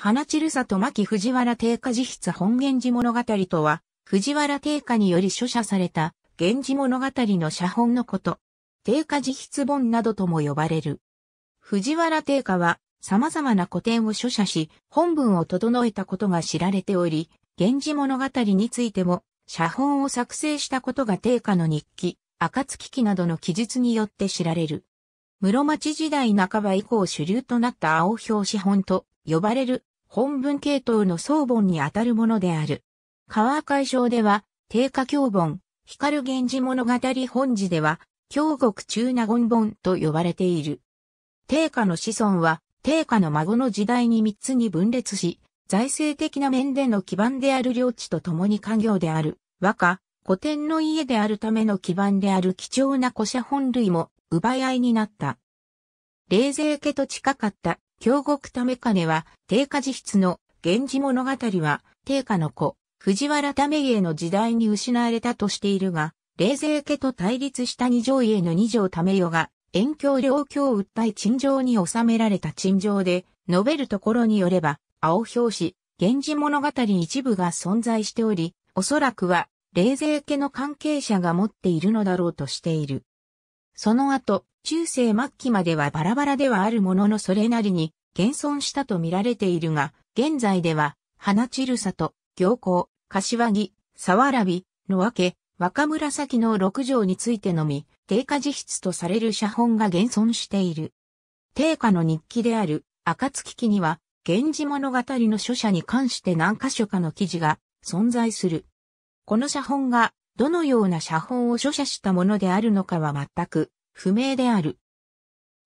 花散る里巻藤原定家自筆本源氏物語とは、藤原定家により書写された、源氏物語の写本のこと。定家自筆本などとも呼ばれる。藤原定家は、様々な古典を書写し、本文を整えたことが知られており、源氏物語についても、写本を作成したことが定家の日記、暁記などの記述によって知られる。室町時代半ば以降主流となった青表紙本と呼ばれる本文系統の総本にあたるものである。川会省では、定価教本、光源氏物語本寺では、京国中納言本と呼ばれている。定価の子孫は、定価の孫の時代に三つに分裂し、財政的な面での基盤である領地と共に家業である、和歌、古典の家であるための基盤である貴重な古社本類も奪い合いになった。冷泉家と近かった京極為金は、定家自筆の源氏物語は、定家の子、藤原為家の時代に失われたとしているが、冷泉家と対立した二条家の二条為世が、遠京両境を訴え陳情に収められた陳情で、述べるところによれば、青表紙、源氏物語一部が存在しており、おそらくは、冷泉家の関係者が持っているのだろうとしている。その後、中世末期まではバラバラではあるもののそれなりに現存したと見られているが、現在では、花散る里、行幸、柏木、沢らび、野分け、若紫の六条についてのみ、定価自筆とされる写本が現存している。定価の日記である、暁記には、源氏物語の著者に関して何箇所かの記事が存在する。この写本が、どのような写本を著者したものであるのかは全く不明である。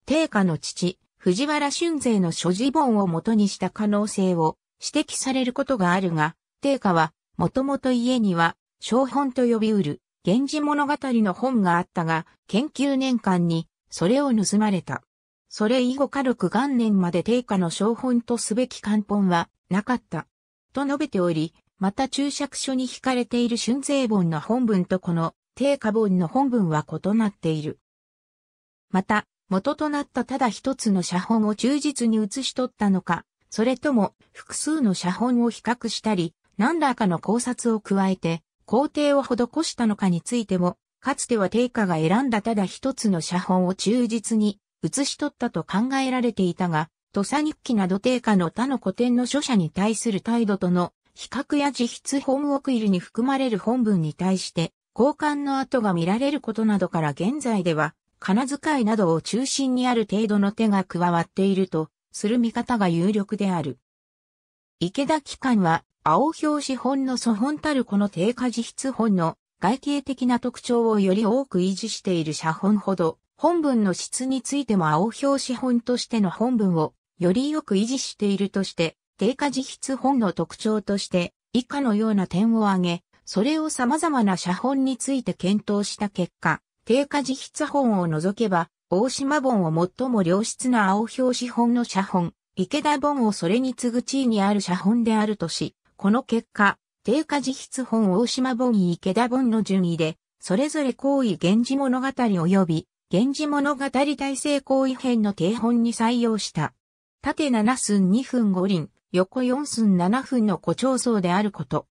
陛下の父、藤原俊税の所持本を元にした可能性を指摘されることがあるが、定下は、もともと家には、小本と呼びうる、源氏物語の本があったが、研究年間に、それを盗まれた。それ以後軽く元年まで定価の小本とすべき漢本はなかった。と述べており、また注釈書に惹かれている春税本の本文とこの定価本の本文は異なっている。また、元となったただ一つの写本を忠実に写し取ったのか、それとも複数の写本を比較したり、何らかの考察を加えて、工程を施したのかについても、かつては定価が選んだただ一つの写本を忠実に写し取ったと考えられていたが、土佐日記など定価の他の古典の著者に対する態度との比較や自筆本奥入りに含まれる本文に対して、交換の跡が見られることなどから現在では、金遣いなどを中心にある程度の手が加わっているとする見方が有力である。池田機関は、青表紙本の素本たるこの低下自筆本の外形的な特徴をより多く維持している写本ほど、本文の質についても青表紙本としての本文をよりよく維持しているとして、定価自筆本の特徴として以下のような点を挙げ、それを様々な写本について検討した結果、定価自筆本を除けば、大島本を最も良質な青表紙本の写本、池田本をそれに次ぐ地位にある写本であるとし、この結果、定価自筆本大島本池田本の順位で、それぞれ行為源氏物語及び、源氏物語大成行為編の定本に採用した。縦7寸2分5輪、横4寸7分の誇張層であること。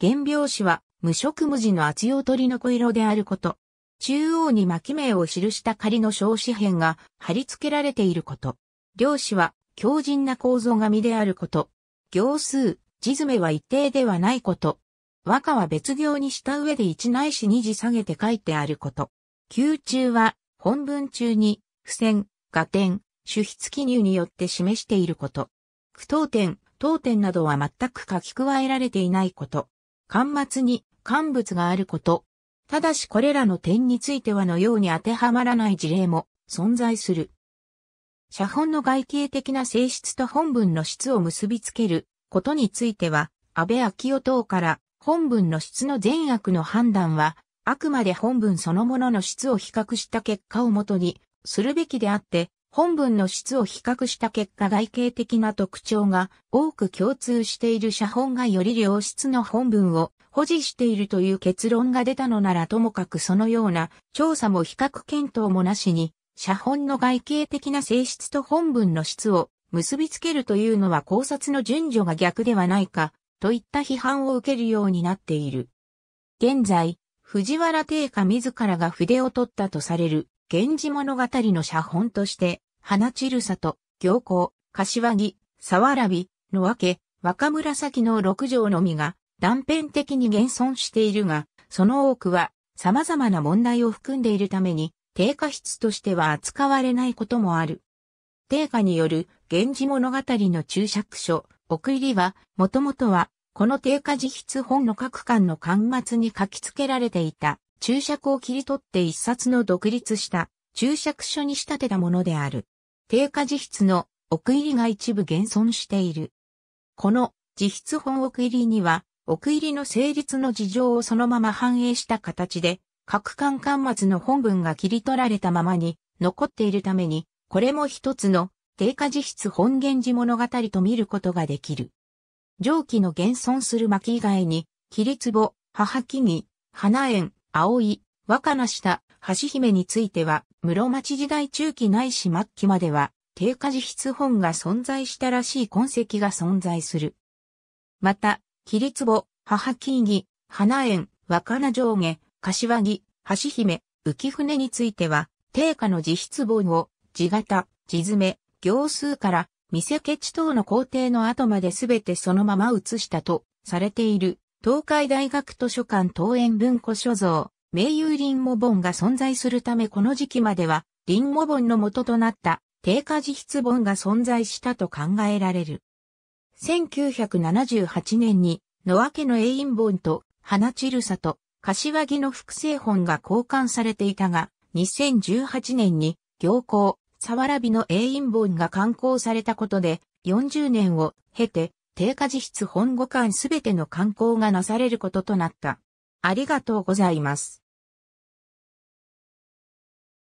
原描紙は、無色無地の厚用鳥の子色であること。中央に巻き名を記した仮の小紙片が貼り付けられていること。量子は強靭な構造紙であること。行数、地詰めは一定ではないこと。和歌は別行にした上で一ないし二字下げて書いてあること。宮中は本文中に付箋、画点、主筆記入によって示していること。句読点、当点などは全く書き加えられていないこと。巻末に乾物があること、ただしこれらの点についてはのように当てはまらない事例も存在する。写本の外形的な性質と本文の質を結びつけることについては、安倍昭夫等から本文の質の善悪の判断は、あくまで本文そのものの質を比較した結果をもとにするべきであって、本文の質を比較した結果外形的な特徴が多く共通している写本がより良質の本文を保持しているという結論が出たのならともかくそのような調査も比較検討もなしに、写本の外形的な性質と本文の質を結びつけるというのは考察の順序が逆ではないか、といった批判を受けるようになっている。現在、藤原定家自らが筆を取ったとされる、源氏物語の写本として、花散る里、行幸、柏木、沢らび、のわけ、若紫の六条のみが、断片的に現存しているが、その多くは様々な問題を含んでいるために、定価質としては扱われないこともある。定価による源氏物語の注釈書、奥入りは、もともとは、この定価自筆本の各巻の巻末に書き付けられていた、注釈を切り取って一冊の独立した注釈書に仕立てたものである。定価自筆の奥入りが一部現存している。この自筆本奥入りには、奥入りの成立の事情をそのまま反映した形で、各巻巻末の本文が切り取られたままに残っているために、これも一つの定価実質本源寺物語と見ることができる。上記の現存する巻以外に、桐壺、母木木、花園、葵、若菜下、橋姫については、室町時代中期ないし末期までは、定価実質本が存在したらしい痕跡が存在する。また、桐壺、母木木、花園、若菜上下、柏木、橋姫、浮舟については、定価の自筆本を、字型、字詰行数から、見せケチ等の工程の後まで全てそのまま写したと、されている、東海大学図書館東園文庫所蔵、名優林模本が存在するためこの時期までは、林模本の元となった、定価自筆本が存在したと考えられる。1978年に、野けの永遠本と、花散る里、柏木の複製本が交換されていたが、2018年に、行行、沢らびの永遠本が刊行されたことで、40年を経て、定価実質本五巻すべての刊行がなされることとなった。ありがとうございます。